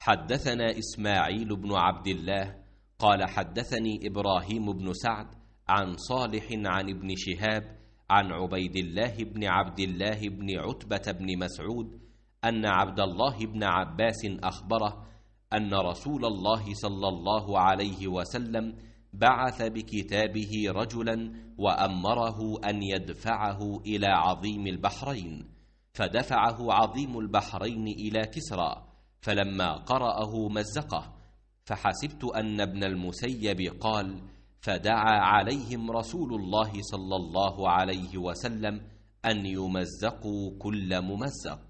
حدثنا إسماعيل بن عبد الله قال حدثني إبراهيم بن سعد عن صالح عن ابن شهاب عن عبيد الله بن عبد الله بن عتبة بن مسعود أن عبد الله بن عباس أخبره أن رسول الله صلى الله عليه وسلم بعث بكتابه رجلا وأمره أن يدفعه إلى عظيم البحرين فدفعه عظيم البحرين إلى كسرى فلما قرأه مزقه فحسبت أن ابن المسيب قال فدعا عليهم رسول الله صلى الله عليه وسلم أن يمزقوا كل ممزق